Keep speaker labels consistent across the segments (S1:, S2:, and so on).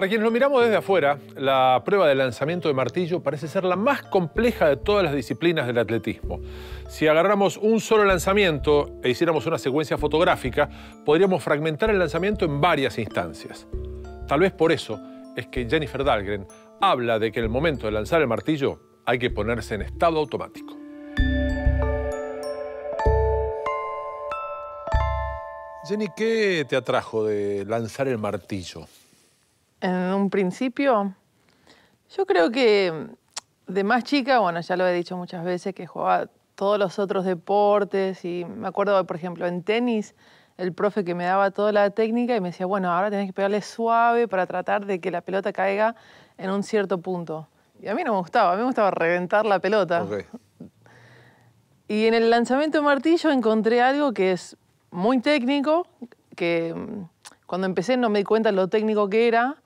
S1: Para quienes lo miramos desde afuera, la prueba de lanzamiento de martillo parece ser la más compleja de todas las disciplinas del atletismo. Si agarramos un solo lanzamiento e hiciéramos una secuencia fotográfica, podríamos fragmentar el lanzamiento en varias instancias. Tal vez por eso es que Jennifer Dahlgren habla de que en el momento de lanzar el martillo hay que ponerse en estado automático. Jenny, ¿qué te atrajo de lanzar el martillo?
S2: en eh, un principio? Yo creo que de más chica, bueno, ya lo he dicho muchas veces, que jugaba todos los otros deportes y me acuerdo, por ejemplo, en tenis, el profe que me daba toda la técnica y me decía, bueno, ahora tenés que pegarle suave para tratar de que la pelota caiga en un cierto punto. Y a mí no me gustaba, a mí me gustaba reventar la pelota. Y en el lanzamiento de martillo encontré algo que es muy técnico, que mm, cuando empecé no me di cuenta lo técnico que era,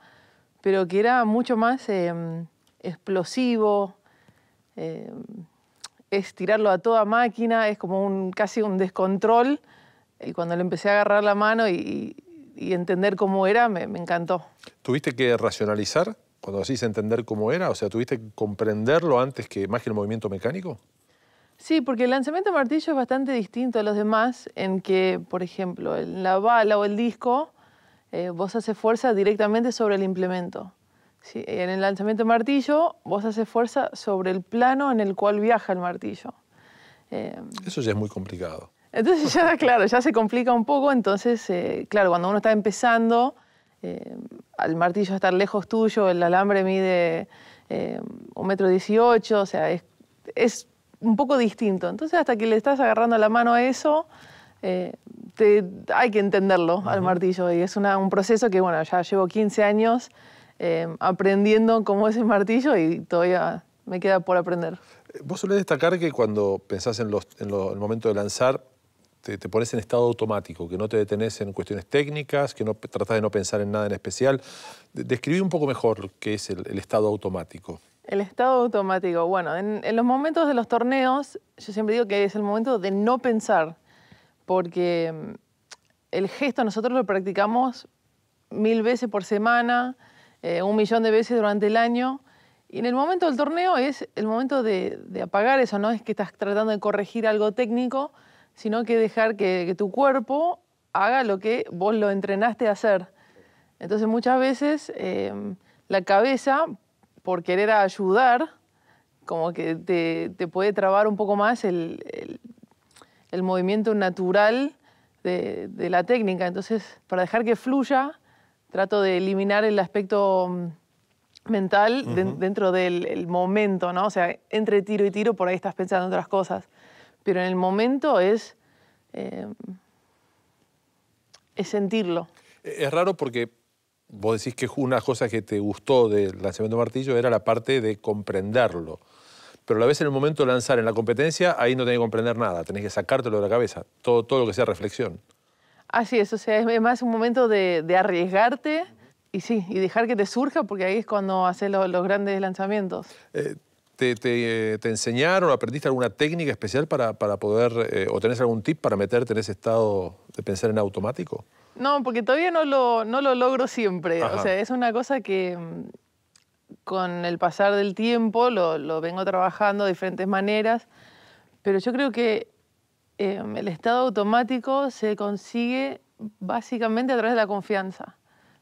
S2: pero que era mucho más em, explosivo, em, es tirarlo a toda máquina, es como un, casi un descontrol. Y eh, cuando le empecé a agarrar la mano y, entender cómo era, me, encantó.
S1: ¿Tuviste que racionalizar cuando decís entender cómo era? O sea, ¿tuviste que comprenderlo antes que más que el movimiento mecánico?
S2: Sí, porque el lanzamiento de martillo es bastante distinto a los demás, en que, por ejemplo, la bala o el disco eh, vos haces fuerza directamente sobre el implemento. en el lanzamiento de martillo, vos haces fuerza sobre el plano en el cual viaja el martillo. Eh,
S1: eso ya es muy complicado.
S2: Entonces ya, claro, ya se complica un poco. Entonces, eh, claro, cuando uno está empezando, eh, al martillo estar lejos tuyo, el alambre mide un metro dieciocho, o sea, es, es un poco distinto. Entonces, hasta que le estás agarrando la mano a eso, eh, hay que entenderlo al martillo y es un proceso que, bueno, ya llevo 15 años eh, aprendiendo cómo es el martillo y todavía me queda por aprender.
S1: Eh, vos solés destacar que cuando pensás en, el momento de lanzar, te, pones en estado automático, que no te detenés en cuestiones técnicas, que no tratás de no pensar en nada en especial. describí un poco mejor qué es el, estado automático.
S2: El estado automático. Bueno, en, en, los momentos de los torneos, yo siempre digo que es el momento de no pensar porque mm, el gesto nosotros lo practicamos mil veces por semana, eh, un millón de veces durante el año. Y en el momento del torneo es el momento de, apagar eso, no es que estás tratando de corregir algo técnico, sino que dejar que, tu cuerpo haga lo que vos lo entrenaste a hacer. Entonces muchas veces em, la cabeza, por querer ayudar, como que te, puede trabar un poco más el, el movimiento natural de, la técnica. Entonces, para dejar que fluya, trato de eliminar el aspecto mm, mental dentro del momento, ¿no? O sea, entre tiro y tiro, por ahí estás pensando en otras cosas. Pero en el momento es, eh, es sentirlo.
S1: Eh, es raro porque vos decís que una cosa que te gustó del lanzamiento de martillo era la parte de comprenderlo pero a la vez en el momento de lanzar en la competencia, ahí no tenés que comprender nada, tenés que sacártelo de la cabeza, todo, todo lo que sea reflexión.
S2: Así es, o sea, es más un momento de, arriesgarte y sí, y dejar que te surja, porque ahí es cuando haces los grandes lanzamientos.
S1: Eh, te, te, eh, enseñaron, aprendiste alguna técnica especial para, poder, eh, o tenés algún tip para meterte en ese estado de pensar en automático?
S2: No, porque todavía no lo, no lo logro siempre. O sea, es una cosa que mm, con el pasar del tiempo lo, vengo trabajando de diferentes maneras, pero yo creo que em, el estado automático se consigue básicamente a través de la confianza.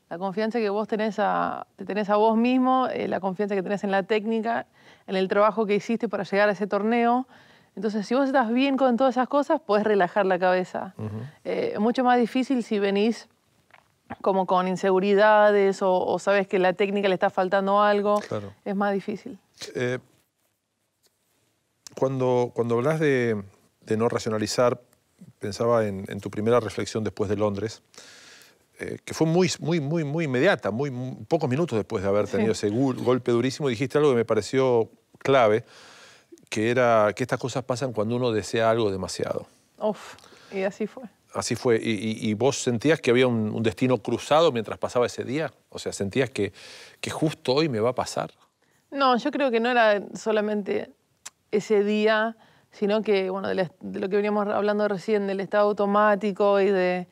S2: La confianza que vos tenés a, tenés a vos mismo, eh, la confianza que tenés en la técnica, en el trabajo que hiciste para llegar a ese torneo. Entonces, si vos estás bien con todas esas cosas, puedes relajar la cabeza. Eh, es mucho más difícil si venís como con inseguridades o, sabes que la técnica le está faltando algo, es más difícil.
S1: Eh, cuando, cuando hablas de, no racionalizar, pensaba en, tu primera reflexión después de Londres, eh, que fue muy, muy, muy, muy inmediata, muy, pocos minutos después de haber tenido ese golpe durísimo, dijiste algo que me pareció clave, que era que estas cosas pasan cuando uno desea algo demasiado.
S2: Uf, y así fue.
S1: Así fue. ¿Y, vos sentías que había un, destino cruzado mientras pasaba ese día? O sea, ¿sentías que, justo hoy me va a pasar?
S2: No, yo creo que no era solamente ese día, sino que, bueno, de, lo que veníamos hablando recién, del estado automático y de...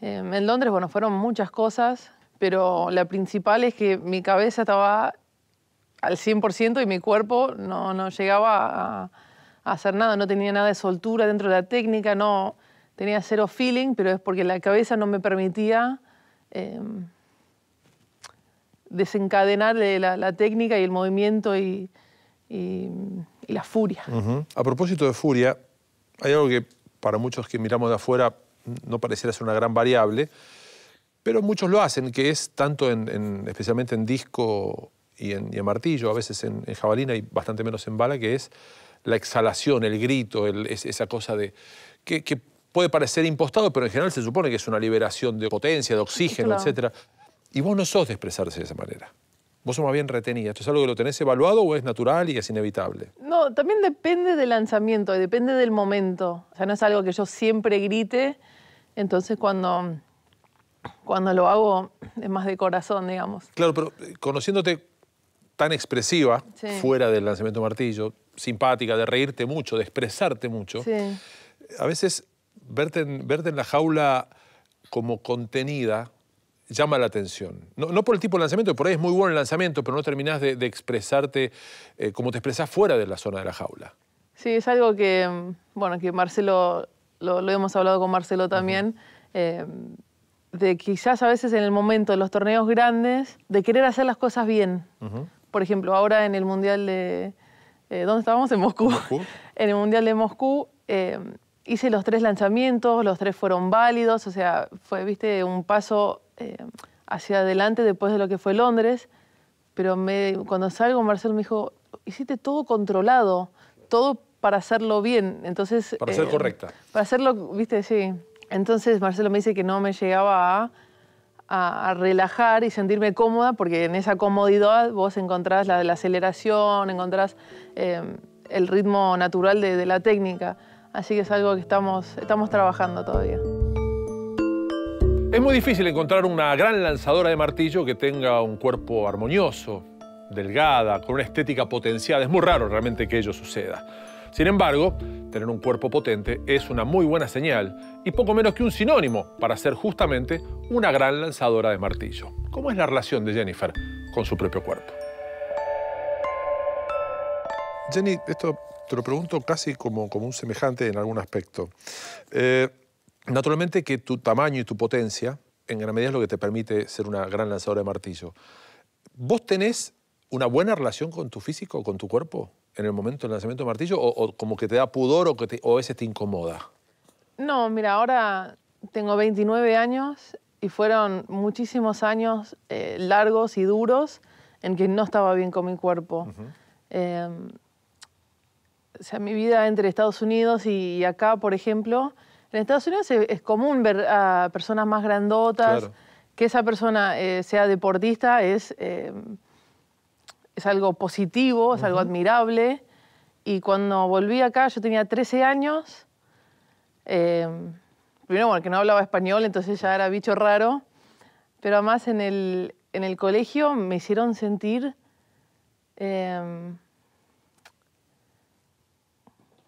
S2: Em, en Londres, bueno, fueron muchas cosas, pero la principal es que mi cabeza estaba al 100% y mi cuerpo no, llegaba a, a, hacer nada, no tenía nada de soltura dentro de la técnica, no, tenía cero feeling, pero es porque la cabeza no me permitía em, desencadenar eh, la, la, técnica y el movimiento y, la furia.
S1: A propósito de furia, hay algo que para muchos que miramos de afuera no pareciera ser una gran variable, pero muchos lo hacen, que es tanto en, especialmente en disco y en, martillo, a veces en, jabalina y bastante menos en bala, que es la exhalación, el grito, esa cosa de que, puede parecer impostado, pero en general se supone que es una liberación de potencia, de oxígeno, etcétera. Y vos no sos de expresarse de esa manera. Vos sos más bien retenida. ¿Esto es algo que lo tenés evaluado o es natural y es inevitable?
S2: No, también depende del lanzamiento, depende del momento. O sea, no es algo que yo siempre grite. Entonces, cuando, cuando lo hago, es más de corazón, digamos.
S1: Claro, pero eh, conociéndote tan expresiva, fuera del lanzamiento martillo, simpática, de reírte mucho, de expresarte mucho, a veces verte en, la jaula como contenida llama la atención. No, por el tipo de lanzamiento, por ahí es muy bueno el lanzamiento, pero no terminás de, expresarte eh, como te expresás fuera de la zona de la jaula.
S2: Sí, es algo que, bueno, que Marcelo, lo, hemos hablado con Marcelo también, eh, de quizás a veces en el momento de los torneos grandes, de querer hacer las cosas bien. Por ejemplo, ahora en el Mundial de... Eh, ¿Dónde estábamos? En Moscú. ¿En, Moscú? en el Mundial de Moscú hice los tres lanzamientos, los tres fueron válidos, o sea, fue, viste, un paso eh, hacia adelante después de lo que fue Londres, pero cuando salgo Marcelo me dijo, hiciste todo controlado, todo para hacerlo bien, entonces... Para ser eh, correcta. Para hacerlo, viste, sí. Entonces Marcelo me dice que no me llegaba a, relajar y sentirme cómoda, porque en esa comodidad vos encontrás la, de la aceleración, encontrás eh, el ritmo natural de, de la técnica. Así que es algo que estamos, estamos trabajando todavía.
S1: Es muy difícil encontrar una gran lanzadora de martillo que tenga un cuerpo armonioso, delgada, con una estética potencial. Es muy raro realmente que ello suceda. Sin embargo, tener un cuerpo potente es una muy buena señal y poco menos que un sinónimo para ser justamente una gran lanzadora de martillo. ¿Cómo es la relación de Jennifer con su propio cuerpo? Jenny, esto te lo pregunto casi como, como un semejante en algún aspecto. Eh, naturalmente que tu tamaño y tu potencia en gran medida es lo que te permite ser una gran lanzadora de martillo. ¿Vos tenés una buena relación con tu físico, con tu cuerpo en el momento del lanzamiento de martillo o, como que te da pudor o, que te, a veces te incomoda?
S2: No, mira, ahora tengo 29 años y fueron muchísimos años eh, largos y duros en que no estaba bien con mi cuerpo o sea, mi vida entre Estados Unidos y acá, por ejemplo, en Estados Unidos es, común ver a personas más grandotas, que esa persona eh, sea deportista es, eh, es algo positivo, es algo admirable. Y cuando volví acá, yo tenía 13 años. Eh, primero, porque no hablaba español, entonces ya era bicho raro. Pero además en el, en el colegio me hicieron sentir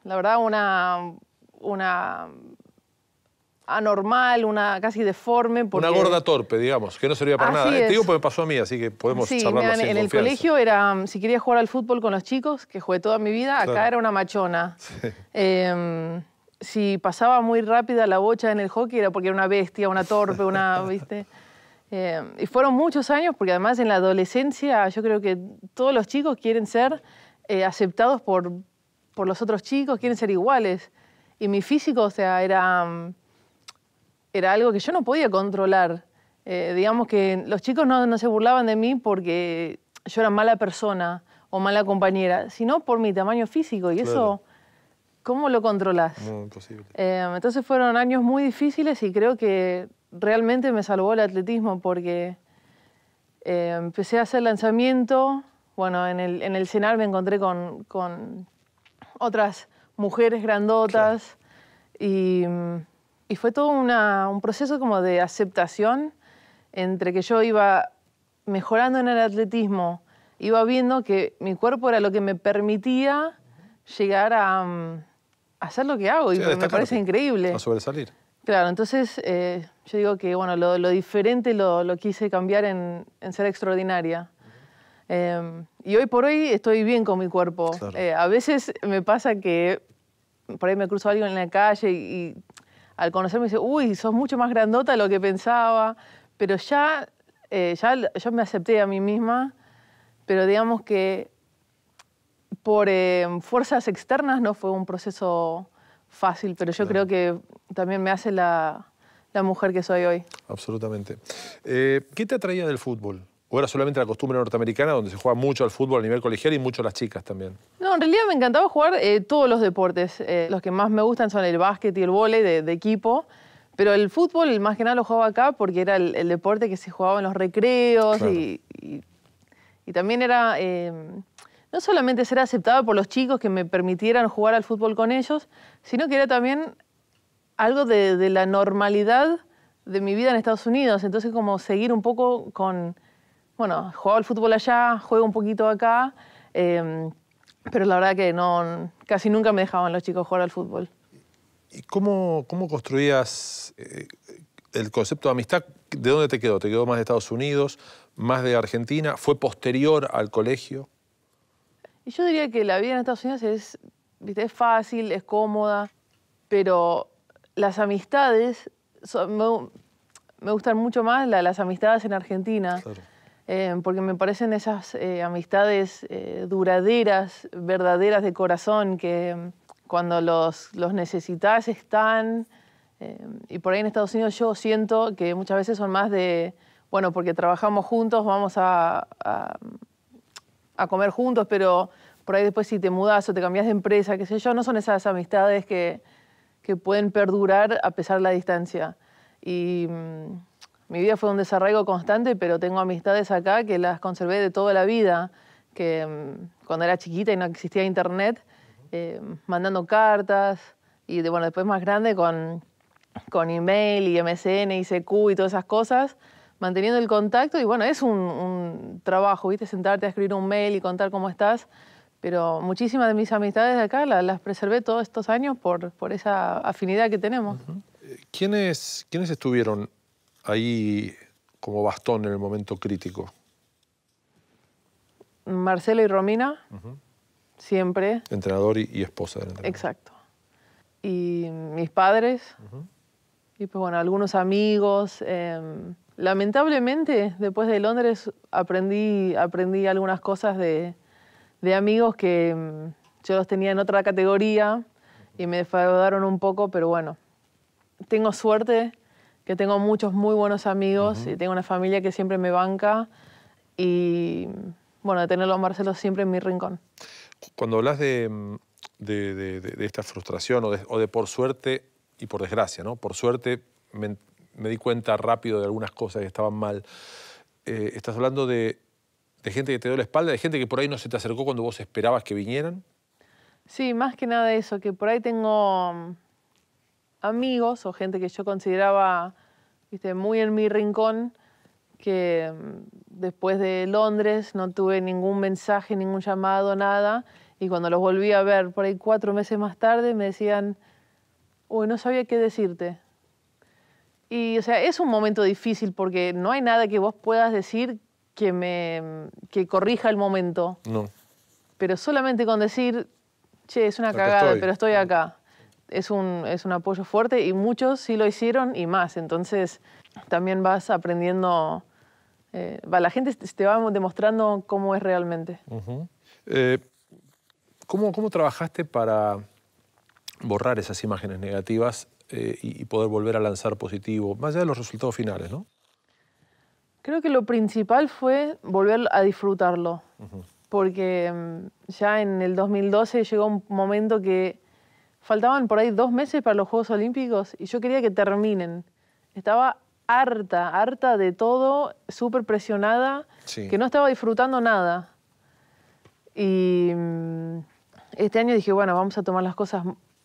S2: la verdad, una, una anormal, una casi deforme. Porque... Una gorda
S1: torpe, digamos, que no servía para nada. el Te digo pasó a mí, así que podemos charlarlo en, el colegio
S2: era, mm, si quería jugar al fútbol con los chicos, que jugué toda mi vida, acá era una machona. Em, si pasaba muy rápida la bocha en el hockey era porque era una bestia, una torpe, una, ¿viste? Em, y fueron muchos años, porque además en la adolescencia yo creo que todos los chicos quieren ser eh, aceptados por, por los otros chicos, quieren ser iguales. Y mi físico, o sea, era, mm, era algo que yo no podía controlar. Eh, digamos que los chicos no, se burlaban de mí porque yo era mala persona o mala compañera, sino por mi tamaño físico. Y eso, ¿cómo lo controlas? No, eh, entonces fueron años muy difíciles y creo que realmente me salvó el atletismo porque eh, empecé a hacer lanzamiento. Bueno, en el, en el CENAR me encontré con otras mujeres grandotas y, mm, fue todo un proceso como de aceptación entre que yo iba mejorando en el atletismo, iba viendo que mi cuerpo era lo que me permitía llegar a, mm, hacer lo que hago y me parece increíble. A sobresalir. Claro, entonces eh, yo digo que bueno, lo, diferente lo, quise cambiar en ser extraordinaria. Em, y hoy por hoy estoy bien con mi cuerpo. Eh, a veces me pasa que por ahí me cruzo a alguien en la calle y, al conocerme dice, uy, sos mucho más grandota de lo que pensaba, pero ya, eh, ya yo me acepté a mí misma, pero digamos que por em, fuerzas externas no fue un proceso fácil, pero yo creo que también me hace la, la, mujer que soy hoy.
S1: Absolutamente. Eh, ¿Qué te atraía del fútbol? ¿O era solamente la costumbre norteamericana donde se juega mucho al fútbol a nivel colegial y mucho las chicas también?
S2: No, en realidad me encantaba jugar eh, todos los deportes. Eh, los que más me gustan son el básquet y el vóley de, equipo. Pero el fútbol más que nada lo jugaba acá porque era el, deporte que se jugaba en los recreos y, también era eh, no solamente ser aceptada por los chicos que me permitieran jugar al fútbol con ellos, sino que era también algo de la normalidad de mi vida en Estados Unidos. Entonces como seguir un poco con bueno, jugaba al fútbol allá, juego un poquito acá, em, pero la verdad que no, casi nunca me dejaban los chicos jugar al fútbol. ¿Y cómo, cómo
S1: construías eh, el concepto de amistad? ¿De dónde te quedó? ¿Te quedó más de Estados Unidos, más de Argentina? ¿Fue posterior al colegio?
S2: yo diría que la vida en Estados Unidos es, fácil, es cómoda, pero las amistades me, gustan mucho más las amistades en Argentina. Eh, porque me parecen esas eh, amistades eh, duraderas, verdaderas de corazón, que mm, cuando los, los necesitas están. y por ahí en Estados Unidos yo siento que muchas veces son más de, bueno, porque trabajamos juntos, vamos a, a, comer juntos, pero por ahí después si te mudas o te cambias de empresa, qué sé yo, no son esas amistades que, que pueden perdurar a pesar de la distancia. Y mm, mi vida fue un desarraigo constante, pero tengo amistades acá que las conservé de toda la vida, que mm, cuando era chiquita y no existía internet, eh, mandando cartas y bueno, después más grande con, con email y MSN y CQ y todas esas cosas, manteniendo el contacto y bueno, es un, trabajo, ¿viste? Sentarte a escribir un mail y contar cómo estás pero muchísimas de mis amistades de acá las, preservé todos estos años por, por esa afinidad que tenemos.
S1: Eh, ¿Quiénes, ¿Quiénes estuvieron ahí como bastón en el momento crítico?
S2: Marcelo y Romina, siempre.
S1: Entrenador y, esposa del
S2: entrenador. Exacto. Y mis padres, y pues bueno, algunos amigos. Em, lamentablemente, después de Londres aprendí, aprendí algunas cosas de, de amigos que em, yo los tenía en otra categoría y me defraudaron un poco, pero bueno, tengo suerte que tengo muchos muy buenos amigos y tengo una familia que siempre me banca y bueno, de tenerlo a Marcelo siempre en mi rincón.
S1: Cuando hablas mm, de, de, esta frustración o, de, por suerte y por desgracia, ¿no? Por suerte me, di cuenta rápido de algunas cosas que estaban mal. Eh, estás hablando de, gente que te dio la espalda, de gente que por ahí no se te acercó cuando vos esperabas que vinieran.
S2: Sí, más que nada eso, que por ahí tengo mm, amigos o gente que yo consideraba muy en mi rincón, que mm, después de Londres no tuve ningún mensaje, ningún llamado, nada. Y cuando los volví a ver por ahí cuatro meses más tarde, me decían, hoy no sabía qué decirte. Y, o sea, es un momento difícil porque no hay nada que vos puedas decir que me mm, que corrija el momento. No. Pero solamente con decir, che, es una cagada, pero estoy acá es un, apoyo fuerte y muchos sí lo hicieron y más. Entonces también vas aprendiendo, eh, la gente te va demostrando cómo es realmente.
S1: Eh, ¿cómo, trabajaste para borrar esas imágenes negativas eh, y, poder volver a lanzar positivo, más allá de los resultados finales, ¿no?
S2: Creo que lo principal fue volver a disfrutarlo, porque mm, ya en el 2012 llegó un momento que faltaban por ahí dos meses para los Juegos Olímpicos y yo quería que terminen. Estaba harta, harta de todo, súper presionada, que no estaba disfrutando nada. Y mm, este año dije, bueno, vamos a tomar las cosas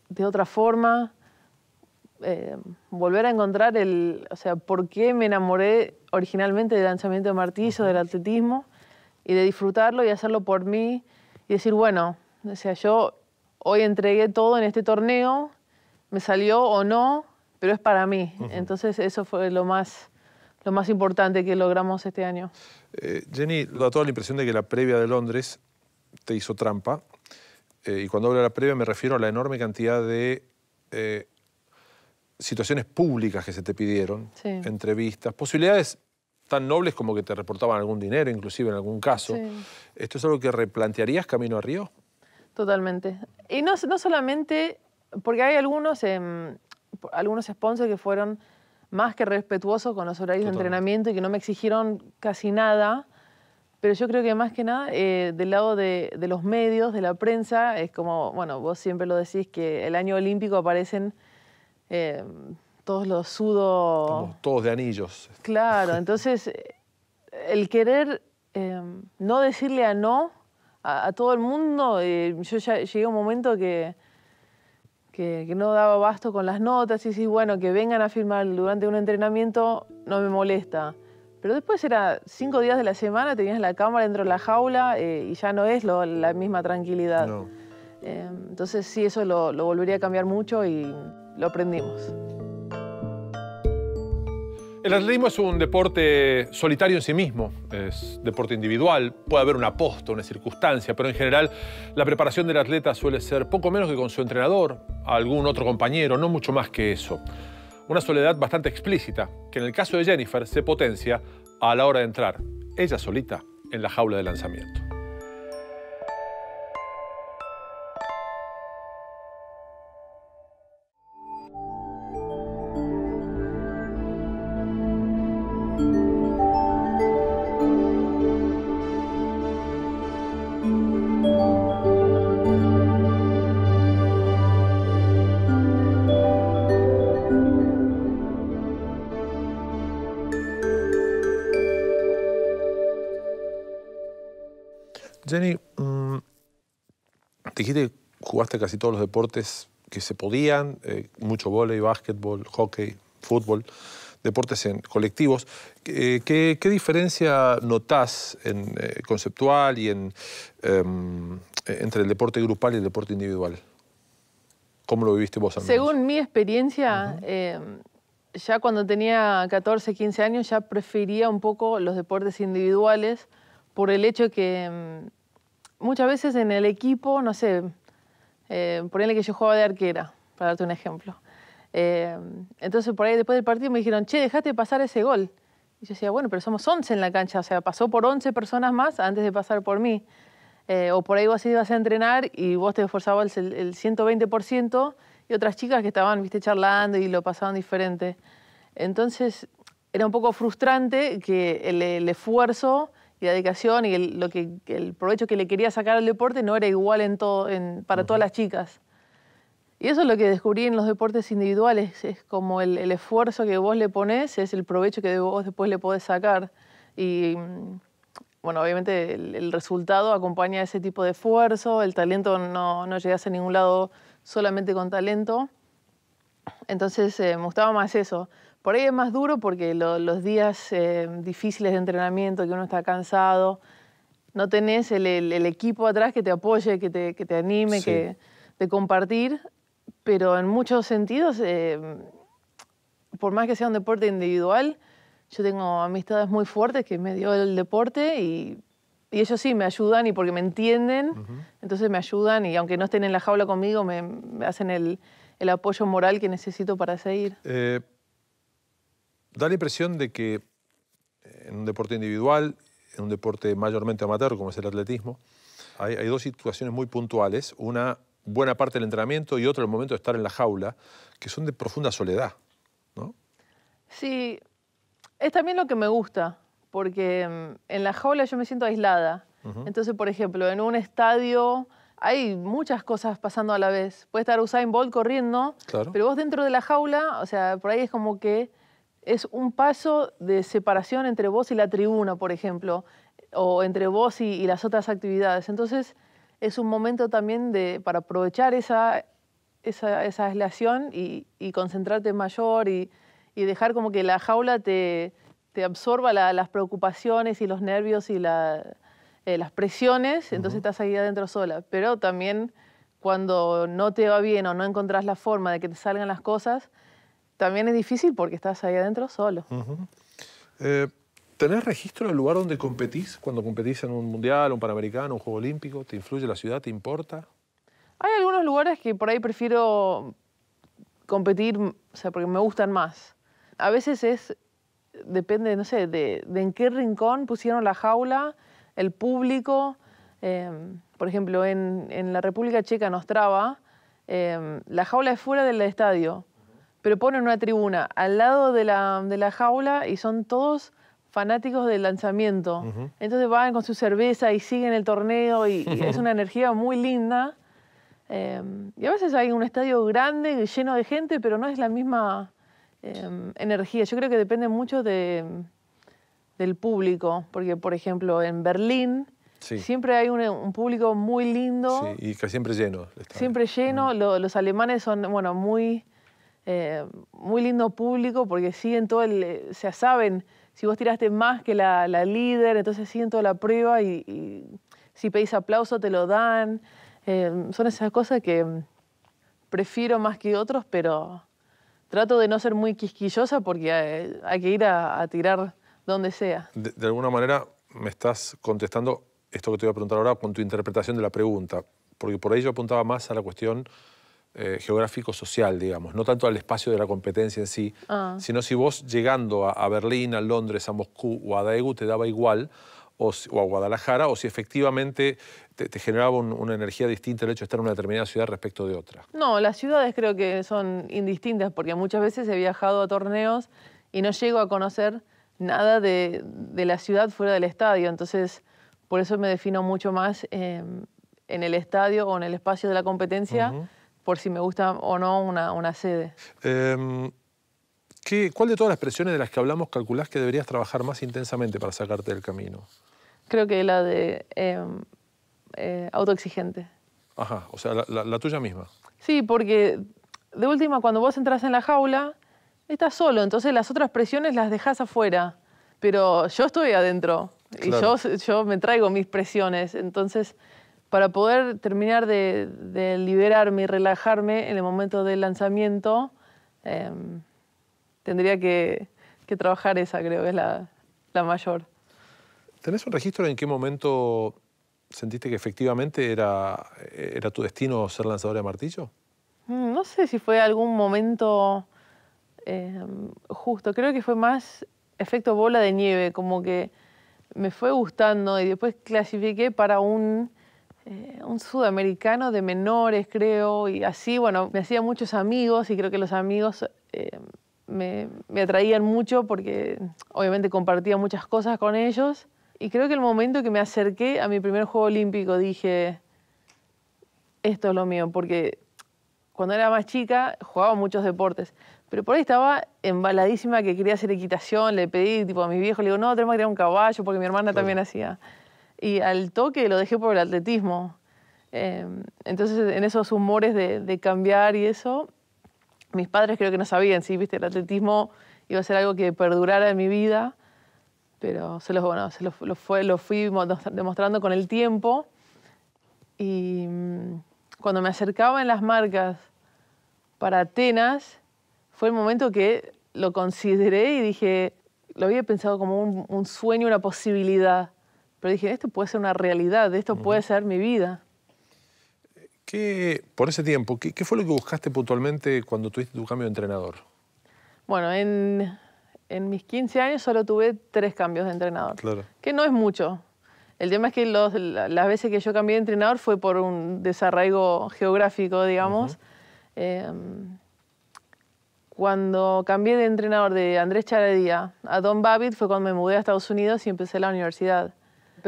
S2: de otra forma, eh, volver a encontrar el, o sea, por qué me enamoré originalmente del lanzamiento de martillo, del atletismo, y de disfrutarlo y hacerlo por mí, y decir, bueno, o sea, yo hoy entregué todo en este torneo, me salió o no, pero es para mí. Entonces eso fue lo más, lo más importante que logramos este año.
S1: Eh, Jenny, da toda la impresión de que la previa de Londres te hizo trampa. Eh, y cuando hablo de la previa me refiero a la enorme cantidad de eh, situaciones públicas que se te pidieron, entrevistas, posibilidades tan nobles como que te reportaban algún dinero, inclusive en algún caso. ¿Esto es algo que replantearías camino a Río?
S2: Totalmente. Y no, no solamente, porque hay algunos, em, algunos sponsors que fueron más que respetuosos con los horarios de entrenamiento y que no me exigieron casi nada. Pero yo creo que más que nada, eh, del lado de, los medios, de la prensa, es como, bueno, vos siempre lo decís, que el año olímpico aparecen eh, todos los sudos...
S1: todos de anillos.
S2: Claro, entonces el querer em, no decirle a no a, todo el mundo. Eh, yo ya llegué a un momento que, que, no daba abasto con las notas y sí, bueno, que vengan a firmar durante un entrenamiento no me molesta. Pero después era cinco días de la semana, tenías la cámara dentro de la jaula eh, y ya no es la misma tranquilidad. Eh, entonces sí, eso lo volvería a cambiar mucho y lo aprendimos.
S1: El atletismo es un deporte solitario en sí mismo, es deporte individual, puede haber un aposto, una circunstancia, pero en general la preparación del atleta suele ser poco menos que con su entrenador, algún otro compañero, no mucho más que eso. Una soledad bastante explícita, que en el caso de Jennifer se potencia a la hora de entrar, ella solita, en la jaula de lanzamiento. Jenny, mm, dijiste que jugaste casi todos los deportes que se podían, eh, mucho voleibol, básquetbol, hockey, fútbol, deportes colectivos. Eh, ¿qué, diferencia notás en, eh, conceptual y en, em, entre el deporte grupal y el deporte individual? ¿Cómo lo viviste vos?
S2: Según mi experiencia, em, ya cuando tenía 14, 15 años ya prefería un poco los deportes individuales por el hecho que em, muchas veces en el equipo, no sé, eh, ponele que yo jugaba de arquera, para darte un ejemplo. Eh, entonces por ahí después del partido me dijeron, che, dejate pasar ese gol. Y yo decía, bueno, pero somos 11 en la cancha, o sea, pasó por 11 personas más antes de pasar por mí. Eh, o por ahí vos ibas a entrenar y vos te esforzabas el, 120% y otras chicas que estaban, viste, charlando y lo pasaban diferente. Entonces era un poco frustrante que el esfuerzo y dedicación y el, provecho que le quería sacar al deporte no era igual todo, para todas las chicas. Y eso es lo que descubrí en los deportes individuales, es como el, esfuerzo que vos le pones, es el provecho que vos después le podés sacar. Y mm, bueno, obviamente el, resultado acompaña ese tipo de esfuerzo, el talento no, no llegas a ningún lado solamente con talento. Entonces eh, me gustaba más eso. Por ahí es más duro porque los días em, difíciles de entrenamiento, que uno está cansado, no tenés el, equipo atrás que te apoye, que te, anime, que, te compartir, pero en muchos sentidos, em, por más que sea un deporte individual, yo tengo amistades muy fuertes que me dio el deporte y, ellos sí me ayudan y porque me entienden, entonces me ayudan y aunque no estén en la jaula conmigo, me, hacen el, apoyo moral que necesito para seguir.
S1: Eh, da la impresión de que eh, en un deporte individual, en un deporte mayormente amateur como es el atletismo, hay, dos situaciones muy puntuales, una buena parte del entrenamiento y otra el momento de estar en la jaula, que son de profunda soledad. ¿no?
S2: Sí, es también lo que me gusta, porque mm, en la jaula yo me siento aislada. Entonces, por ejemplo, en un estadio hay muchas cosas pasando a la vez. Puede estar Usain Bolt corriendo, pero vos dentro de la jaula, o sea, por ahí es como que es un paso de separación entre vos y la tribuna, por ejemplo, o entre vos y, las otras actividades. Entonces, es un momento también para aprovechar esa, esa, aislación y, concentrarte mayor y, dejar como que la jaula te, absorba las preocupaciones y los nervios y eh, las presiones, entonces estás ahí adentro sola. Pero también cuando no te va bien o no encontrás la forma de que te salgan las cosas, también es difícil porque estás ahí adentro solo.
S1: Eh, ¿Tenés registro del lugar donde competís? Cuando competís en un mundial, un panamericano, un juego olímpico, ¿te influye la ciudad? ¿Te importa?
S2: Hay algunos lugares que por ahí prefiero competir, o sea, porque me gustan más. A veces es, depende, no sé, de, en qué rincón pusieron la jaula, el público. Em, por ejemplo, en, la República Checa, en Ostrava, em, la jaula es fuera del estadio pero ponen una tribuna al lado de la, jaula y son todos fanáticos del lanzamiento. Entonces van con su cerveza y siguen el torneo y, es una energía muy linda. Em, y a veces hay un estadio grande, lleno de gente, pero no es la misma em, energía. Yo creo que depende mucho del público, porque por ejemplo en Berlín siempre hay un, público muy lindo.
S1: Sí, y que siempre lleno.
S2: Siempre lleno. los alemanes son, bueno, muy eh, muy lindo público porque siguen todo el, eh, o sea, saben si vos tiraste más que la, líder, entonces siguen toda la prueba y, si pedís aplauso te lo dan. Eh, son esas cosas que prefiero más que otros, pero trato de no ser muy quisquillosa porque hay, que ir a, tirar donde sea.
S1: De, alguna manera me estás contestando esto que te voy a preguntar ahora con tu interpretación de la pregunta, porque por ahí yo apuntaba más a la cuestión eh, geográfico-social, digamos, no tanto al espacio de la competencia en sí, ah. sino si vos llegando a, Berlín, a Londres, a Moscú o a Daegu te daba igual, o, a Guadalajara, o si efectivamente te, generaba una energía distinta el hecho de estar en una determinada ciudad respecto de otra.
S2: No, las ciudades creo que son indistintas, porque muchas veces he viajado a torneos y no llego a conocer nada de, la ciudad fuera del estadio, entonces por eso me defino mucho más en el estadio o en el espacio de la competencia por si me gusta o no una, una sede.
S1: Em, ¿Cuál de todas las presiones de las que hablamos calculás que deberías trabajar más intensamente para sacarte del camino?
S2: Creo que la de em, eh, autoexigente.
S1: Ajá, o sea, la, tuya misma.
S2: Sí, porque de última, cuando vos entras en la jaula, estás solo, entonces las otras presiones las dejas afuera, pero yo estoy adentro y yo, yo me traigo mis presiones, entonces para poder terminar de, liberarme y relajarme en el momento del lanzamiento, em, tendría que, trabajar esa, creo que es la, mayor.
S1: ¿Tenés un registro en qué momento sentiste que efectivamente era, era tu destino ser lanzadora de martillo?
S2: Mm, no sé si fue algún momento em, justo, creo que fue más efecto bola de nieve, como que me fue gustando y después clasifiqué para un eh, un sudamericano de menores, creo, y así, bueno, me hacía muchos amigos y creo que los amigos eh, me, atraían mucho porque obviamente compartía muchas cosas con ellos. Y creo que el momento que me acerqué a mi primer Juego Olímpico dije, esto es lo mío, porque cuando era más chica jugaba muchos deportes, pero por ahí estaba embaladísima que quería hacer equitación, le pedí tipo a mis viejos, le digo, no, tenemos que tirar un caballo, porque mi hermana también hacía y al toque lo dejé por el atletismo. Em, entonces, en esos humores de, cambiar y eso, mis padres creo que no sabían, si ¿Viste? El atletismo iba a ser algo que perdurara en mi vida, pero se los, bueno, se lo fui demostrando con el tiempo. Y mm, cuando me acercaba en las marcas para Atenas, fue el momento que lo consideré y dije, lo había pensado como un sueño, una posibilidad. Pero dije, esto puede ser una realidad, esto puede ser mi vida.
S1: por ese tiempo, ¿qué, fue lo que buscaste puntualmente cuando tuviste tu cambio de entrenador?
S2: Bueno, en, en, mis 15 años solo tuve tres cambios de entrenador. Que no es mucho. El tema es que las veces que yo cambié de entrenador fue por un desarraigo geográfico, digamos. Em, cuando cambié de entrenador de Andrés Charadía a Don Babbitt fue cuando me mudé a Estados Unidos y empecé la universidad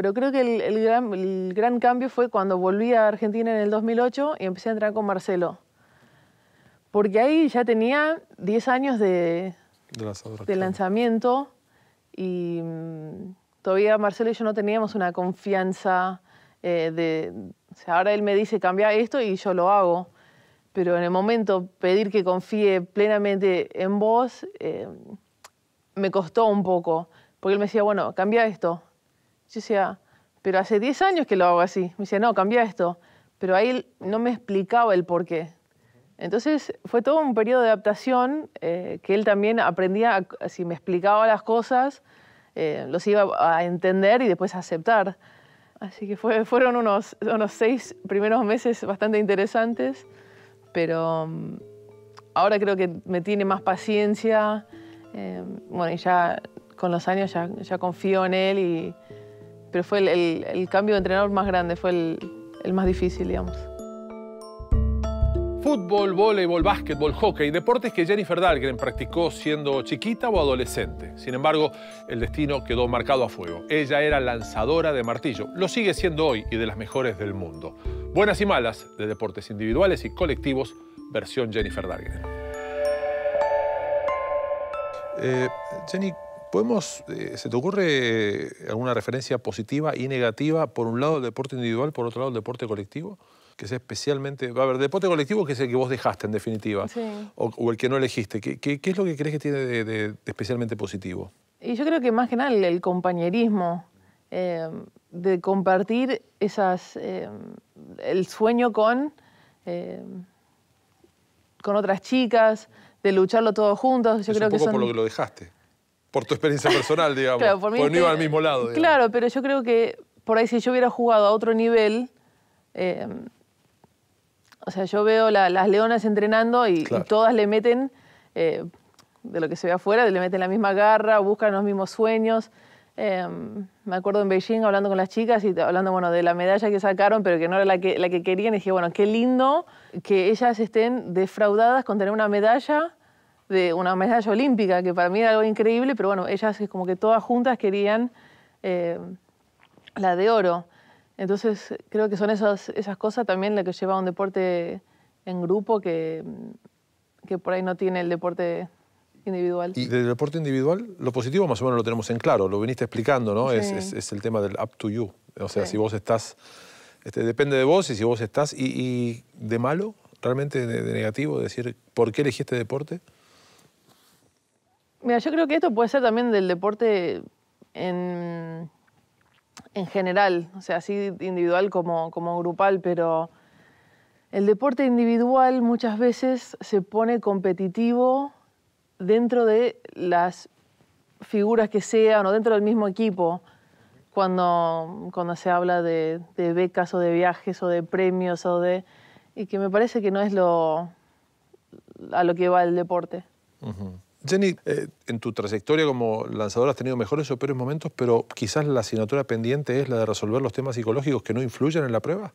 S2: pero creo que el, gran, cambio fue cuando volví a Argentina en el 2008 y empecé a entrar con Marcelo. Porque ahí ya tenía 10 años de, de, lanzamiento y mm, todavía Marcelo y yo no teníamos una confianza eh, de... ahora él me dice, cambia esto y yo lo hago. Pero en el momento pedir que confíe plenamente en vos eh, me costó un poco. Porque él me decía, bueno, cambia esto, yo decía, pero hace 10 años que lo hago así. Me decía, no, cambia esto. Pero ahí no me explicaba el por qué. Entonces fue todo un periodo de adaptación eh, que él también aprendía, si me explicaba las cosas, eh, los iba a entender y después a aceptar. Así que fue, fueron unos, unos seis primeros meses bastante interesantes, pero mm, ahora creo que me tiene más paciencia. Eh, bueno, y ya con los años ya, ya confío en él y, pero fue el, cambio de entrenador más grande, fue el, más difícil, digamos.
S1: Fútbol, voleibol, básquetbol, hockey, deportes que Jennifer Dahlgren practicó siendo chiquita o adolescente. Sin embargo, el destino quedó marcado a fuego. Ella era lanzadora de martillo, lo sigue siendo hoy y de las mejores del mundo. Buenas y malas de deportes individuales y colectivos, versión Jennifer Dahlgren. Eh, Podemos, eh, ¿Se te ocurre eh, alguna referencia positiva y negativa? Por un lado el deporte individual, por otro lado el deporte colectivo, que sea especialmente... Va a haber deporte colectivo que es el que vos dejaste en definitiva, sí. o, el que no elegiste. ¿Qué, qué, es lo que crees que tiene de, especialmente positivo?
S2: Y yo creo que más que nada el, compañerismo, em, de compartir esas, em, el sueño con, em, con otras chicas, de lucharlo todos juntos. Yo creo que por lo que
S1: lo dejaste. Por tu experiencia personal, digamos. claro, porque no iba al mismo lado. Claro,
S2: pero yo creo que por ahí si yo hubiera jugado a otro nivel, em, o sea, yo veo las leonas entrenando y, todas le meten, eh, de lo que se ve afuera, le meten la misma garra, buscan los mismos sueños. Em, me acuerdo en Beijing hablando con las chicas y hablando bueno, de la medalla que sacaron, pero que no era la que, la que querían. Y dije, bueno, qué lindo que ellas estén defraudadas con tener una medalla de una medalla olímpica, que para mí era algo increíble, pero bueno, ellas es como que todas juntas querían eh, la de oro. Entonces creo que son esas, esas cosas también las que lleva un deporte en grupo que, que por ahí no tiene el deporte individual. Y
S1: del deporte individual, lo positivo más o menos lo tenemos en claro, lo viniste explicando, ¿no? Es, el tema del up to you. O sea, si vos estás, este, depende de vos y si vos estás, y, de malo, realmente de, negativo, decir, ¿por qué elegiste este deporte?
S2: Mira, yo creo que esto puede ser también del deporte en, en general, o sea, así individual como, como grupal, pero el deporte individual muchas veces se pone competitivo dentro de las figuras que sean o dentro del mismo equipo cuando, cuando se habla de, becas o de viajes o de premios o de... y que me parece que no es lo a lo que va el deporte.
S1: Jenny, eh, en tu trayectoria como lanzadora has tenido mejores o peores momentos, pero quizás la asignatura pendiente es la de resolver los temas psicológicos que no influyen en la prueba.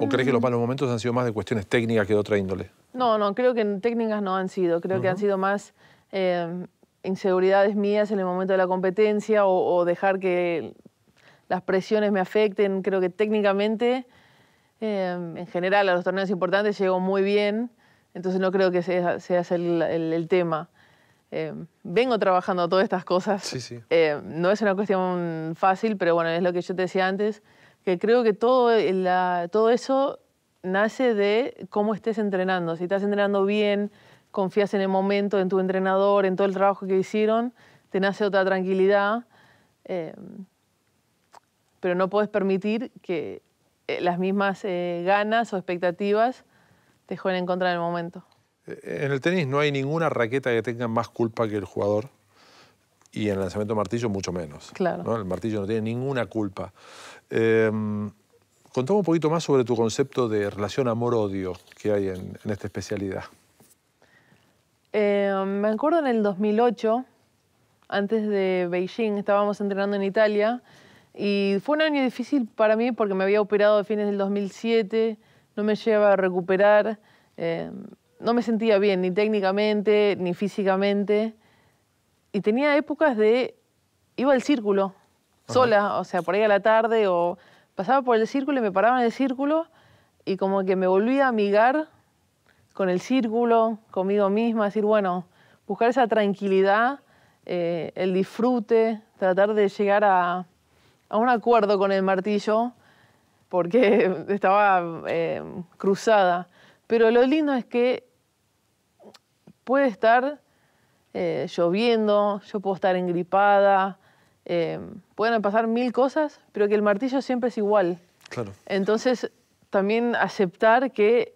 S1: ¿O crees que los mm. malos momentos han sido más de cuestiones técnicas que de otra índole?
S2: No, no, creo que técnicas no han sido. Creo que han sido más eh, inseguridades mías en el momento de la competencia o, dejar que las presiones me afecten. Creo que técnicamente, eh, en general, a los torneos importantes llego muy bien entonces no creo que sea, sea el, el, tema. Eh, vengo trabajando todas estas cosas. Eh, no es una cuestión fácil, pero bueno, es lo que yo te decía antes, que creo que todo, la, todo eso nace de cómo estés entrenando. Si estás entrenando bien, confías en el momento, en tu entrenador, en todo el trabajo que hicieron, te nace otra tranquilidad. Eh, pero no puedes permitir que las mismas ganas o expectativas te juegan en contra del momento.
S1: Eh, en el tenis no hay ninguna raqueta que tenga más culpa que el jugador y en el lanzamiento de martillo mucho menos. Claro. El martillo no tiene ninguna culpa. Eh, contame un poquito más sobre tu concepto de relación amor-odio que hay en, esta especialidad.
S2: Eh, me acuerdo en el 2008, antes de Beijing, estábamos entrenando en Italia y fue un año difícil para mí porque me había operado a fines del 2007 no me lleva a recuperar. Eh, no me sentía bien, ni técnicamente, ni físicamente. Y tenía épocas de... Iba al círculo, sola, o sea, por ahí a la tarde, o pasaba por el círculo y me paraba en el círculo y como que me volvía a amigar con el círculo, conmigo misma, decir, bueno, buscar esa tranquilidad, eh, el disfrute, tratar de llegar a un acuerdo con el martillo porque estaba eh, cruzada. Pero lo lindo es que puede estar eh, lloviendo, yo puedo estar engripada, eh, pueden pasar mil cosas, pero que el martillo siempre es igual. Entonces, también aceptar que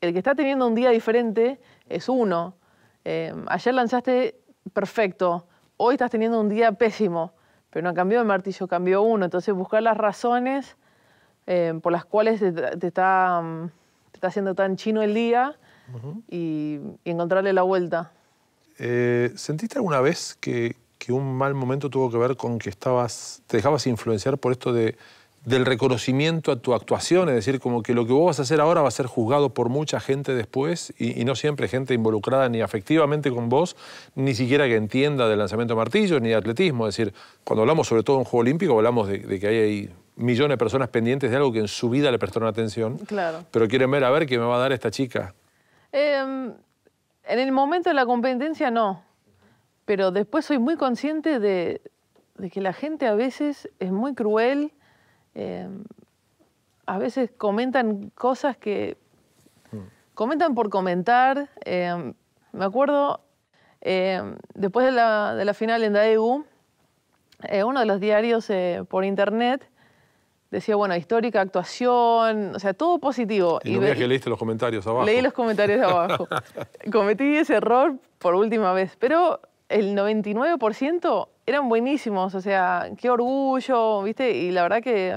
S2: el que está teniendo un día diferente es uno. ayer lanzaste perfecto, hoy estás teniendo un día pésimo, pero no cambió el martillo, cambió uno. Entonces, buscar las razones Em, por las cuales te, está, mm, está, haciendo tan chino el día y, encontrarle la vuelta.
S1: Eh, ¿Sentiste alguna vez que, un mal momento tuvo que ver con que estabas, te dejabas influenciar por esto de, del reconocimiento a tu actuación? Es decir, como que lo que vos vas a hacer ahora va a ser juzgado por mucha gente después y, no siempre gente involucrada ni afectivamente con vos, ni siquiera que entienda del lanzamiento de martillos ni de atletismo. Es decir, cuando hablamos sobre todo de un juego olímpico, hablamos de, de que hay ahí millones de personas pendientes de algo que en su vida le prestaron atención. Claro. Pero quieren ver a ver qué me va a dar esta chica.
S2: Em, en el momento de la competencia no. Pero después soy muy consciente de, que la gente a veces es muy cruel. Em, a veces comentan cosas que. Mm. Comentan por comentar. Em, me acuerdo, después de la, de la, final en Daegu, eh, uno de los diarios eh, por internet decía, bueno, histórica, actuación, o sea, todo positivo. Y, y que
S1: leíste los comentarios abajo. Leí los comentarios abajo.
S2: Cometí ese error por última vez, pero el 99% eran buenísimos, o sea, qué orgullo, ¿viste? Y la verdad que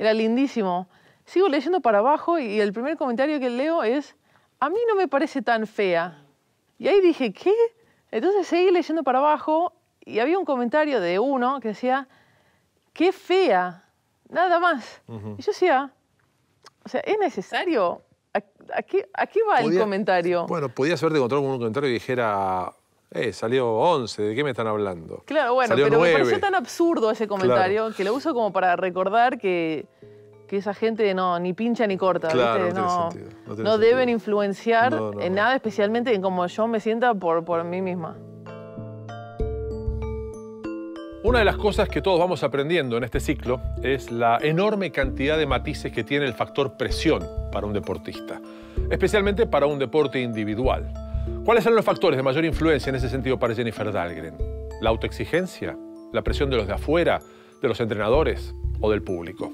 S2: era lindísimo. Sigo leyendo para abajo y el primer comentario que leo es, a mí no me parece tan fea. Y ahí dije, ¿qué? Entonces seguí leyendo para abajo y había un comentario de uno que decía, qué fea nada más. Y yo decía, o sea, ¿es necesario? ¿A, qué, va el comentario?
S1: Bueno, podías haberte encontrado con un comentario y dijera, eh, salió 11, ¿de qué me están hablando? Claro, bueno, pero me pareció tan
S2: absurdo ese comentario que lo uso como para recordar que, esa gente no, ni pincha ni corta, No, no, deben influenciar en nada, especialmente en cómo yo me sienta por, por mí misma.
S1: Una de las cosas que todos vamos aprendiendo en este ciclo es la enorme cantidad de matices que tiene el factor presión para un deportista, especialmente para un deporte individual. ¿Cuáles son los factores de mayor influencia en ese sentido para Jennifer Dahlgren? ¿La autoexigencia? ¿La presión de los de afuera? ¿De los entrenadores? ¿O del público?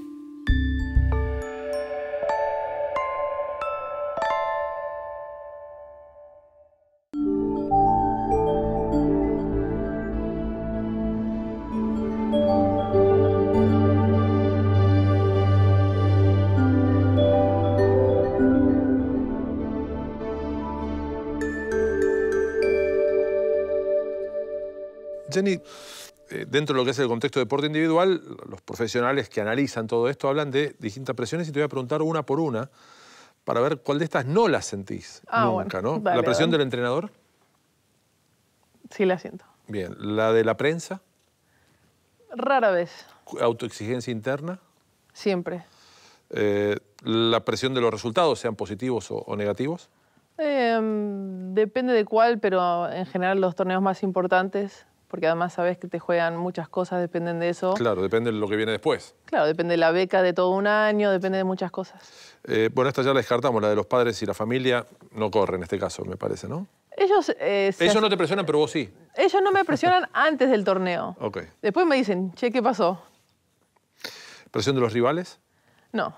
S1: Eh, dentro de lo que es el contexto de deporte individual, los profesionales que analizan todo esto hablan de distintas presiones y te voy a preguntar una por una para ver cuál de estas no las sentís ah, nunca, ¿La presión del entrenador? Sí, la siento. Bien, ¿la de la prensa?
S2: Rara vez.
S1: ¿Autoexigencia interna? Siempre. Eh, ¿La presión de los resultados, sean positivos o, negativos?
S2: Em, depende de cuál, pero en general los torneos más importantes porque además sabes que te juegan muchas cosas, dependen de eso.
S1: Claro, depende de lo que viene después.
S2: Claro, depende de la beca de todo un año, depende de muchas cosas.
S1: Eh, bueno, esta ya la descartamos, la de los padres y la familia no corre en este caso, me parece, ¿no?
S2: Ellos, eh, ellos no
S1: te presionan, pero vos sí.
S2: Ellos no me presionan antes del torneo. Ok. Después me dicen, che, ¿qué pasó?
S1: ¿Presión de los rivales? No.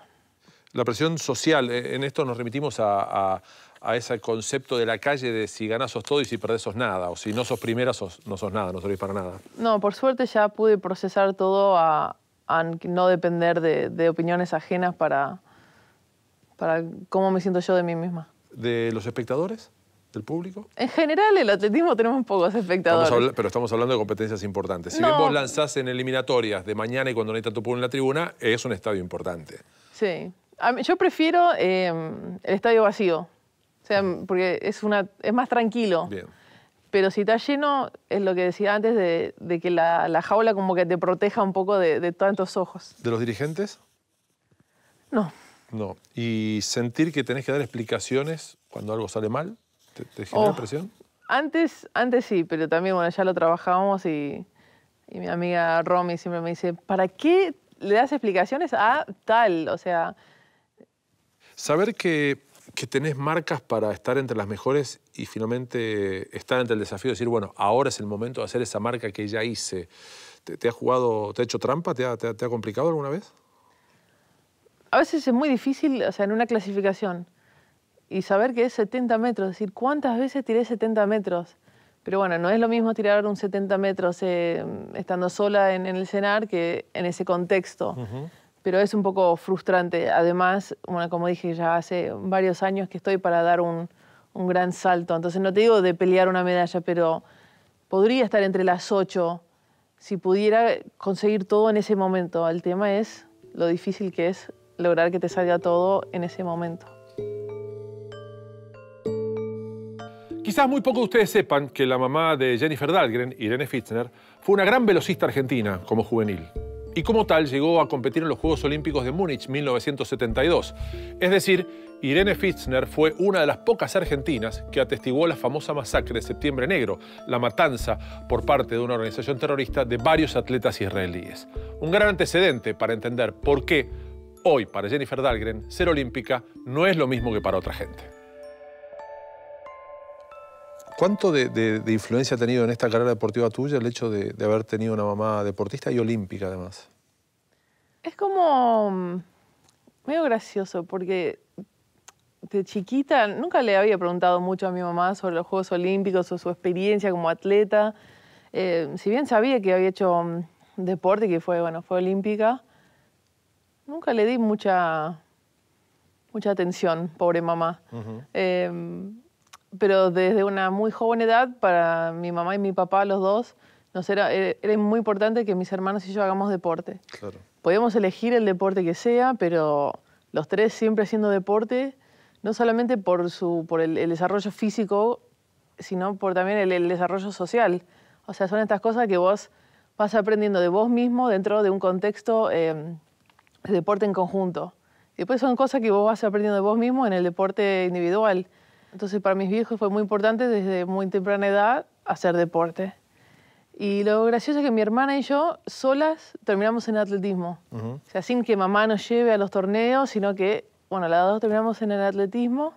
S1: La presión social, eh, en esto nos remitimos a a ese concepto de la calle de si ganás sos todo y si perdés sos nada, o si no sos primera no sos nada, no servís para nada?
S2: No, por suerte ya pude procesar todo a, no depender de, opiniones ajenas para, para cómo me siento yo de mí misma.
S1: ¿De los espectadores? ¿Del público?
S2: En general, el atletismo tenemos pocos espectadores.
S1: pero estamos hablando de competencias importantes. Si vos lanzás en eliminatorias de mañana y cuando no hay tanto público en la tribuna, es un estadio importante.
S2: Sí. Yo prefiero eh, el estadio vacío. O sea, porque es, una, es más tranquilo. Bien. Pero si está lleno, es lo que decía antes, de, que la, jaula como que te proteja un poco de, de tantos ojos.
S1: ¿De los dirigentes? No. No. ¿Y sentir que tenés que dar explicaciones cuando algo sale mal? ¿Te, genera oh. presión?
S2: Antes, antes sí, pero también, bueno, ya lo trabajábamos y, y, mi amiga Romy siempre me dice, ¿para qué le das explicaciones a tal? O sea...
S1: Saber que que tenés marcas para estar entre las mejores y finalmente estar ante el desafío de decir, bueno, ahora es el momento de hacer esa marca que ya hice. ¿Te, ha jugado, te ha hecho trampa? ¿Te ha, complicado alguna vez?
S2: A veces es muy difícil, o sea, en una clasificación, y saber que es 70 metros, decir, ¿cuántas veces tiré 70 metros? Pero bueno, no es lo mismo tirar un 70 metros eh, estando sola en, el cenar que en ese contexto pero es un poco frustrante. Además, como dije, ya hace varios años que estoy para dar un, gran salto. Entonces, no te digo de pelear una medalla, pero podría estar entre las ocho si pudiera conseguir todo en ese momento. El tema es lo difícil que es lograr que te salga todo en ese momento.
S1: Quizás muy pocos de ustedes sepan que la mamá de Jennifer Dahlgren, Irene Fitzner, fue una gran velocista argentina como juvenil y como tal llegó a competir en los Juegos Olímpicos de Múnich 1972. Es decir, Irene Fitzner fue una de las pocas argentinas que atestiguó la famosa masacre de Septiembre Negro, la matanza por parte de una organización terrorista de varios atletas israelíes. Un gran antecedente para entender por qué hoy para Jennifer Dahlgren ser olímpica no es lo mismo que para otra gente. ¿Cuánto de, influencia ha tenido en esta carrera deportiva tuya el hecho de, haber tenido una mamá deportista y olímpica además?
S2: Es como mm, medio gracioso porque de chiquita nunca le había preguntado mucho a mi mamá sobre los Juegos Olímpicos o su experiencia como atleta. Eh, si bien sabía que había hecho mm, deporte, que fue, bueno, fue olímpica, nunca le di mucha, mucha atención, pobre mamá pero desde una muy joven edad, para mi mamá y mi papá, los dos, eh, era, muy importante que mis hermanos y yo hagamos deporte. Claro. Podíamos elegir el deporte que sea, pero los tres siempre haciendo deporte, no solamente por, el, desarrollo físico, sino por también el, el desarrollo social. O sea, son estas cosas que vos vas aprendiendo de vos mismo dentro de un contexto em, de deporte en conjunto. Y después son cosas que vos vas aprendiendo de vos mismo en el deporte individual. Entonces para mis viejos fue muy importante desde muy temprana edad hacer deporte. Y lo gracioso es que mi hermana y yo solas terminamos en atletismo. O sea, sin que mamá nos lleve a los torneos, sino que, bueno, las dos terminamos en el atletismo.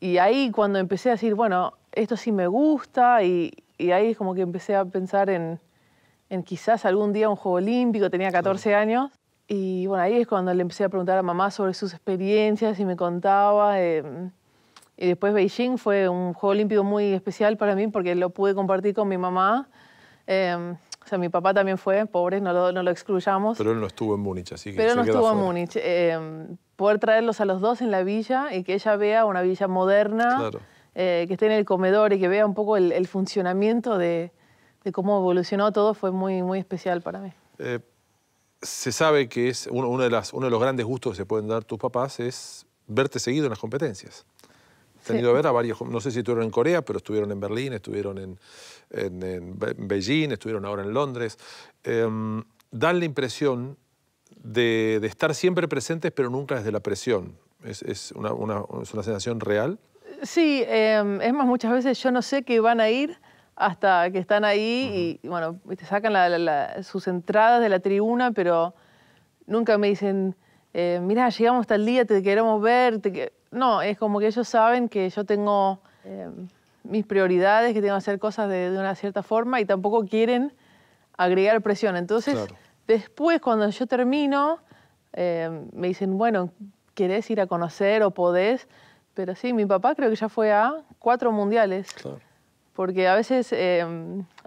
S2: Y ahí cuando empecé a decir, bueno, esto sí me gusta, y, ahí es como que empecé a pensar en, quizás algún día un juego olímpico, tenía 14 años. Y bueno, ahí es cuando le empecé a preguntar a mamá sobre sus experiencias y me contaba. Em, y después Beijing fue un Juego Olímpico muy especial para mí porque lo pude compartir con mi mamá. Em, o sea, mi papá también fue, pobre, no lo, no lo excluyamos. Pero
S1: él no estuvo en Múnich, así que. Pero no estuvo en Múnich.
S2: Em, poder traerlos a los dos en la villa y que ella vea una villa moderna, eh, que esté en el comedor y que vea un poco el, funcionamiento de, cómo evolucionó todo fue muy, muy especial para mí.
S1: Eh, se sabe que es uno, de las, uno de los grandes gustos que se pueden dar tus papás es verte seguido en las competencias tenido a ver a varios, no sé si estuvieron en Corea, pero estuvieron en Berlín, estuvieron en, en, Beijing, estuvieron ahora en Londres. Em, dan la impresión de, estar siempre presentes, pero nunca desde la presión. Es, una, sensación real.
S2: Sí, em, es más, muchas veces yo no sé que van a ir hasta que están ahí y, bueno, te sacan sus entradas de la tribuna, pero nunca me dicen, eh, mirá, llegamos hasta el día, te queremos ver. No, es como que ellos saben que yo tengo eh, mis prioridades, que tengo que hacer cosas de, una cierta forma y tampoco quieren agregar presión. Entonces, después, cuando yo termino, eh, me dicen, bueno, ¿querés ir a conocer o podés? Pero sí, mi papá creo que ya fue a cuatro mundiales. Claro. Porque a veces eh,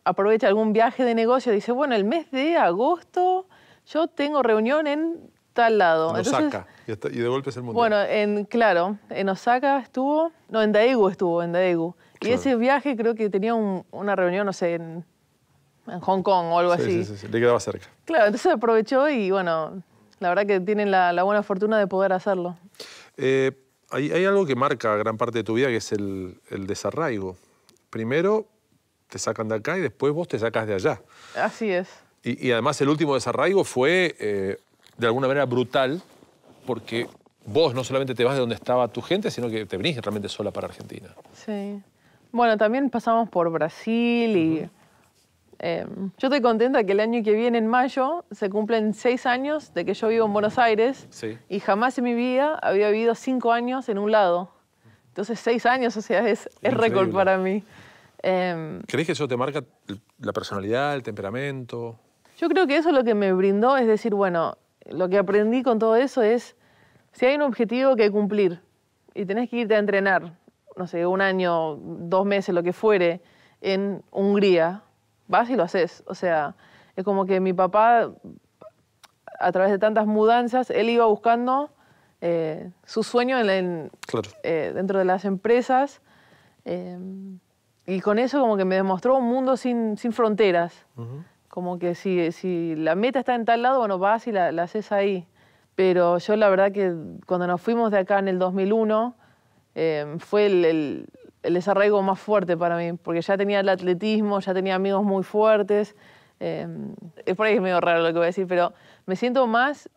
S2: aprovecha algún viaje de negocio y dice, bueno, el mes de agosto yo tengo reunión en está al lado. En Osaka,
S1: y, de golpe el mundo.
S2: Bueno, en, claro, en Osaka estuvo, no, en Daegu estuvo, en Daegu. Y ese viaje creo que tenía una reunión, no sé, en, Hong Kong o algo así. Sí, sí,
S1: sí, le quedaba cerca.
S2: Claro, entonces aprovechó y bueno, la verdad que tienen la, buena fortuna de poder hacerlo.
S1: Eh, hay, algo que marca gran parte de tu vida que es el, desarraigo. Primero te sacan de acá y después vos te sacas de allá. Así es. Y, además el último desarraigo fue eh, de alguna manera brutal, porque vos no solamente te vas de donde estaba tu gente, sino que te venís realmente sola para Argentina.
S2: Sí. Bueno, también pasamos por Brasil y... Em, yo estoy contenta que el año que viene, en mayo, se cumplen seis años de que yo vivo en Buenos Aires y jamás en mi vida había vivido cinco años en un lado. Entonces, seis años, o sea, es, es récord para mí. Em,
S1: ¿Crees que eso te marca la personalidad, el temperamento?
S2: Yo creo que eso lo que me brindó, es decir, bueno, lo que aprendí con todo eso es, si hay un objetivo que cumplir y tenés que irte a entrenar, no sé, un año, dos meses, lo que fuere, en Hungría, vas y lo haces. O sea, es como que mi papá, a través de tantas mudanzas, él iba buscando eh, su sueño eh, dentro de las empresas. Eh, y con eso como que me demostró un mundo sin, fronteras. Como que si, si la meta está en tal lado, bueno, vas y la, haces ahí. Pero yo la verdad que cuando nos fuimos de acá en el 2001, em, fue el, el, desarraigo más fuerte para mí, porque ya tenía el atletismo, ya tenía amigos muy fuertes. Em, es por ahí es medio raro lo que voy a decir, pero me siento más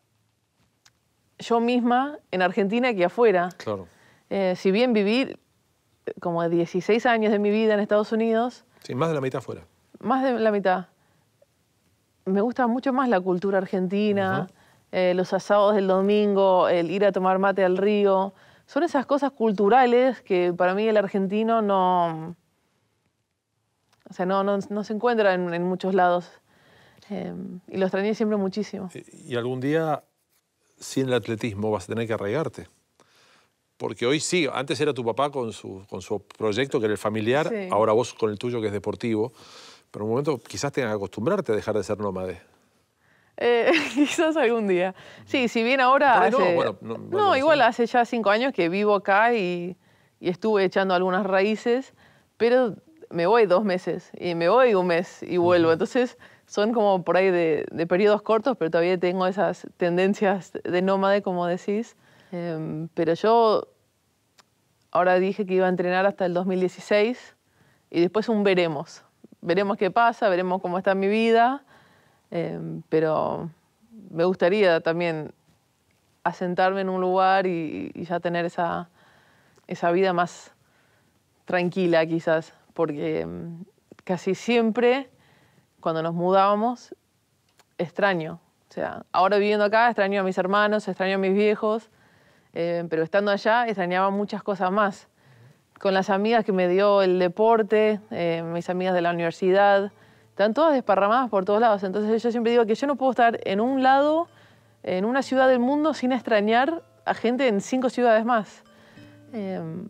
S2: yo misma en Argentina que afuera. Claro. Eh, si bien viví eh, como 16 años de mi vida en Estados Unidos.
S1: Sí, más de la mitad afuera.
S2: Más de la mitad me gusta mucho más la cultura argentina, eh, los asados del domingo, el ir a tomar mate al río. Son esas cosas culturales que para mí el argentino no. O sea, no, no, se encuentra en, muchos lados. Em, y lo extrañé siempre muchísimo.
S1: Y algún día, sin el atletismo, vas a tener que arraigarte. Porque hoy sí, antes era tu papá con su, con su proyecto que era el familiar, ahora vos con el tuyo que es deportivo. Pero un momento quizás tengas que acostumbrarte a dejar de ser nómade.
S2: Eh, quizás algún día. Sí, si bien ahora... no, igual hace ya cinco años que vivo acá y, estuve echando algunas raíces, pero me voy dos meses y me voy un mes y vuelvo. Entonces son como por ahí de, de, periodos cortos, pero todavía tengo esas tendencias de nómade, como decís. Em, pero yo ahora dije que iba a entrenar hasta el 2016 y después un veremos veremos qué pasa, veremos cómo está mi vida, em, pero me gustaría también asentarme en un lugar y, ya tener esa, vida más tranquila quizás, porque em, casi siempre cuando nos mudábamos extraño. O sea, ahora viviendo acá extraño a mis hermanos, extraño a mis viejos, em, pero estando allá extrañaba muchas cosas más con las amigas que me dio el deporte, eh, mis amigas de la universidad, están todas desparramadas por todos lados. Entonces yo siempre digo que yo no puedo estar en un lado, en una ciudad del mundo, sin extrañar a gente en cinco ciudades más. Em,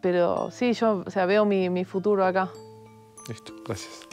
S2: pero sí, yo sea, veo mi, mi futuro acá. Listo, gracias.